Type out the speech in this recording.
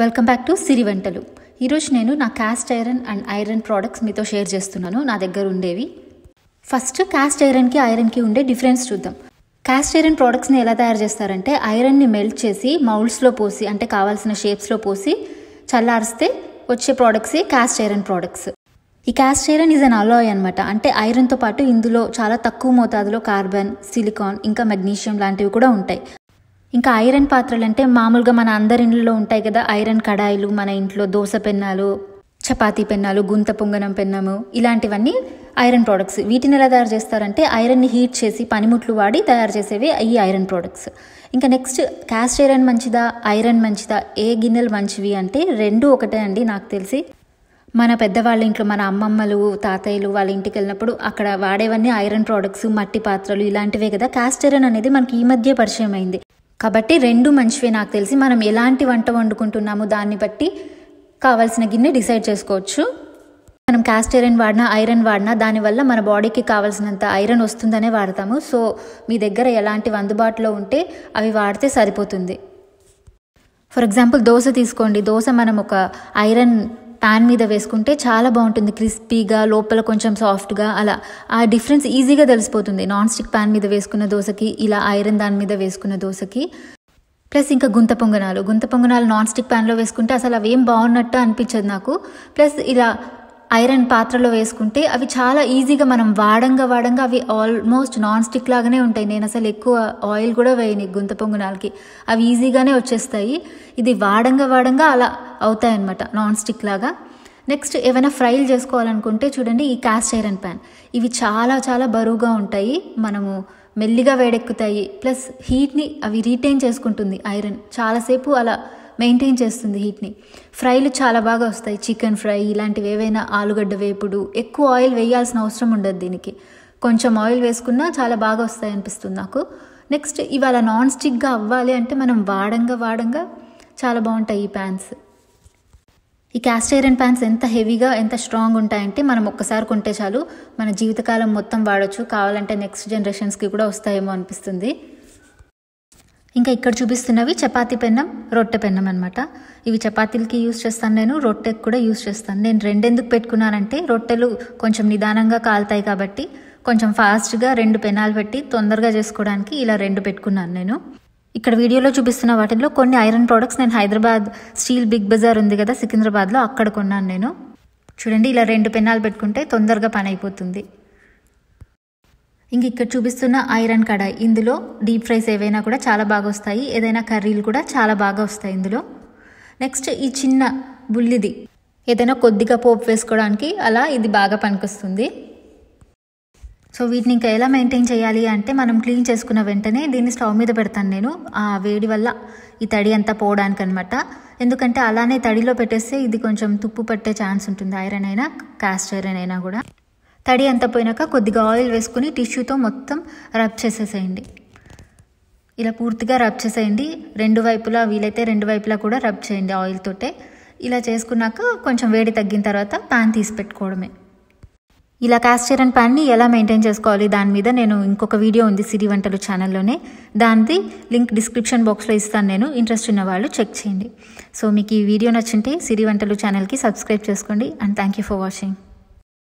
welcome back to సిరి వంటలు ఈరోజు నేను నా cast iron and iron products మీతో షేర్ చేస్తున్నాను నా దగ్గర ఉండేవి ఫస్ట్ క్యాస్ట్ ఐరన్కి ఐరన్కి ఉండే డిఫరెన్స్ చూద్దాం క్యాస్ట్ ఐరన్ ప్రోడక్ట్స్ని ఎలా తయారు చేస్తారంటే ఐరన్ని మెల్ట్ చేసి మౌల్డ్స్లో పోసి అంటే కావాల్సిన షేప్స్లో పోసి చల్లారిస్తే వచ్చే ప్రోడక్ట్స్ క్యాస్ట్ ఐరన్ ప్రోడక్ట్స్ ఈ cast iron is an alloy అనమాట అంటే ఐరన్తో పాటు ఇందులో చాలా తక్కువ మోతాదులో కార్బన్ సిలికాన్ ఇంకా మెగ్నీషియం లాంటివి కూడా ఉంటాయి ఇంకా ఐరన్ పాత్రలు అంటే మామూలుగా మన అందరి ఇంట్లో ఉంటాయి కదా ఐరన్ కడాయిలు మన ఇంట్లో దోశ పెన్నాలు చపాతీ పెన్నాలు గుంత పొంగనం పెన్నము ఇలాంటివన్నీ ఐరన్ ప్రోడక్ట్స్ వీటిని ఎలా తయారు చేస్తారంటే ఐరన్ని హీట్ చేసి పనిముట్లు వాడి తయారు చేసేవి ఈ ఐరన్ ప్రోడక్ట్స్ ఇంకా నెక్స్ట్ క్యాస్ట్ ఐరన్ మంచిదా ఐరన్ మంచిదా ఏ గిన్నెలు మంచివి అంటే రెండు ఒకటే అండి నాకు తెలిసి మన పెద్దవాళ్ళ ఇంట్లో మన అమ్మమ్మలు తాతయ్యలు వాళ్ళ ఇంటికి వెళ్ళినప్పుడు అక్కడ వాడేవన్నీ ఐరన్ ప్రోడక్ట్స్ మట్టి పాత్రలు ఇలాంటివే కదా క్యాస్ట్ ఐరన్ అనేది మనకి ఈ మధ్య పరిచయం అయింది కాబట్టి రెండు మంచివే నాకు తెలిసి మనం ఎలాంటి వంట వండుకుంటున్నాము దాన్ని బట్టి కావాల్సిన గిన్నె డిసైడ్ చేసుకోవచ్చు మనం క్యాస్ట్ ఐరన్ వాడినా ఐరన్ వాడినా దానివల్ల మన బాడీకి కావాల్సినంత ఐరన్ వస్తుందనే వాడతాము సో మీ దగ్గర ఎలాంటివి అందుబాటులో ఉంటే అవి వాడితే సరిపోతుంది ఫర్ ఎగ్జాంపుల్ దోశ తీసుకోండి దోశ మనం ఒక ఐరన్ పాన్ మీద వేసుకుంటే చాలా బాగుంటుంది క్రిస్పీగా లోపల కొంచెం సాఫ్ట్గా అలా ఆ డిఫరెన్స్ ఈజీగా తెలిసిపోతుంది నాన్ స్టిక్ పాన్ మీద వేసుకున్న దోశకి ఇలా ఐరన్ దాని మీద వేసుకున్న దోశకి ప్లస్ ఇంకా గుంత పొంగనాలు గుంత పొంగనాలు నాన్ స్టిక్ ప్యాన్లో వేసుకుంటే అసలు అవి ఏం బాగున్నట్టు అనిపించదు నాకు ప్లస్ ఇలా ఐరన్ పాత్రలో వేసుకుంటే అవి చాలా ఈజీగా మనం వాడంగా వాడంగా అవి ఆల్మోస్ట్ నాన్ స్టిక్ లాగానే ఉంటాయి నేను అసలు ఎక్కువ ఆయిల్ కూడా వేయని గుంత పొంగునాలకి అవి ఈజీగానే వచ్చేస్తాయి ఇది వాడంగా వాడంగా అలా అవుతాయి అనమాట నాన్ స్టిక్ లాగా నెక్స్ట్ ఏమైనా ఫ్రైలు చేసుకోవాలనుకుంటే చూడండి ఈ క్యాస్ట్ ఐరన్ ప్యాన్ ఇవి చాలా చాలా బరువుగా ఉంటాయి మనము మెల్లిగా వేడెక్కుతాయి ప్లస్ హీట్ని అవి రీటైన్ చేసుకుంటుంది ఐరన్ చాలాసేపు అలా మెయింటైన్ చేస్తుంది హీట్ని ఫ్రైలు చాలా బాగా వస్తాయి చికెన్ ఫ్రై ఇలాంటివి ఏవైనా ఆలుగడ్డ వేపుడు ఎక్కువ ఆయిల్ వేయాల్సిన అవసరం ఉండదు దీనికి కొంచెం ఆయిల్ వేసుకున్నా చాలా బాగా వస్తాయి అనిపిస్తుంది నాకు నెక్స్ట్ ఇవాళ నాన్ స్టిక్గా అవ్వాలి అంటే మనం వాడంగా వాడంగా చాలా బాగుంటాయి ఈ ప్యాన్స్ ఈ క్యాస్ట్ ఐరన్ ప్యాన్స్ ఎంత హెవీగా ఎంత స్ట్రాంగ్ ఉంటాయంటే మనం ఒక్కసారి కొంటే చాలు మన జీవితకాలం మొత్తం వాడచ్చు కావాలంటే నెక్స్ట్ జనరేషన్స్కి కూడా వస్తాయేమో అనిపిస్తుంది ఇంకా ఇక్కడ చూపిస్తున్నవి చపాతీ పెన్నం రొట్టె పెన్నం అనమాట ఇవి చపాతీలకి యూస్ చేస్తాను నేను రొట్టెకి కూడా యూస్ చేస్తాను నేను రెండెందుకు పెట్టుకున్నానంటే రొట్టెలు కొంచెం నిదానంగా కాలుతాయి కాబట్టి కొంచెం ఫాస్ట్గా రెండు పెనాలు పెట్టి తొందరగా చేసుకోవడానికి ఇలా రెండు పెట్టుకున్నాను నేను ఇక్కడ వీడియోలో చూపిస్తున్న వాటిలో కొన్ని ఐరన్ ప్రోడక్ట్స్ నేను హైదరాబాద్ స్టీల్ బిగ్ బజార్ ఉంది కదా సికింద్రాబాద్లో అక్కడ కొన్నాను నేను చూడండి ఇలా రెండు పెన్నాలు పెట్టుకుంటే తొందరగా పని అయిపోతుంది ఇంక ఇక్కడ చూపిస్తున్న ఐరన్ కడాయి ఇందులో డీప్ ఫ్రైస్ ఏవైనా కూడా చాలా బాగా వస్తాయి ఏదైనా కర్రీలు కూడా చాలా బాగా వస్తాయి ఇందులో నెక్స్ట్ ఈ చిన్న బుల్లిది ఏదైనా కొద్దిగా పోపు వేసుకోవడానికి అలా ఇది బాగా పనికొస్తుంది సో వీటిని ఇంకా ఎలా మెయింటైన్ చేయాలి అంటే మనం క్లీన్ చేసుకున్న వెంటనే దీన్ని స్టవ్ మీద పెడతాను నేను ఆ వేడి వల్ల ఈ తడి అంతా పోవడానికి అనమాట ఎందుకంటే అలానే తడిలో పెట్టేస్తే ఇది కొంచెం తుప్పు పట్టే ఛాన్స్ ఉంటుంది ఐరన్ అయినా క్యాస్ట్ ఐరన్ అయినా కూడా తడి అంతా పోయినాక కొద్దిగా ఆయిల్ వేసుకొని టిష్యూతో మొత్తం రబ్ చేసేసేయండి ఇలా పూర్తిగా రబ్ చేసేయండి రెండు వైపులా వీలైతే రెండు వైపులా కూడా రబ్ చేయండి ఆయిల్ తోటే ఇలా చేసుకున్నాక కొంచెం వేడి తగ్గిన తర్వాత ప్యాన్ తీసి పెట్టుకోవడమే ఇలా కాస్టేరన్ ప్యాన్ని ఎలా మెయింటైన్ చేసుకోవాలి దాని మీద నేను ఇంకొక వీడియో ఉంది సిరి వంటలు ఛానల్లోనే దానిది లింక్ డిస్క్రిప్షన్ బాక్స్లో ఇస్తాను నేను ఇంట్రెస్ట్ ఉన్న వాళ్ళు చెక్ చేయండి సో మీకు ఈ వీడియో నచ్చింటే సిరి వంటలు ఛానల్కి సబ్స్క్రైబ్ చేసుకోండి and thank you for watching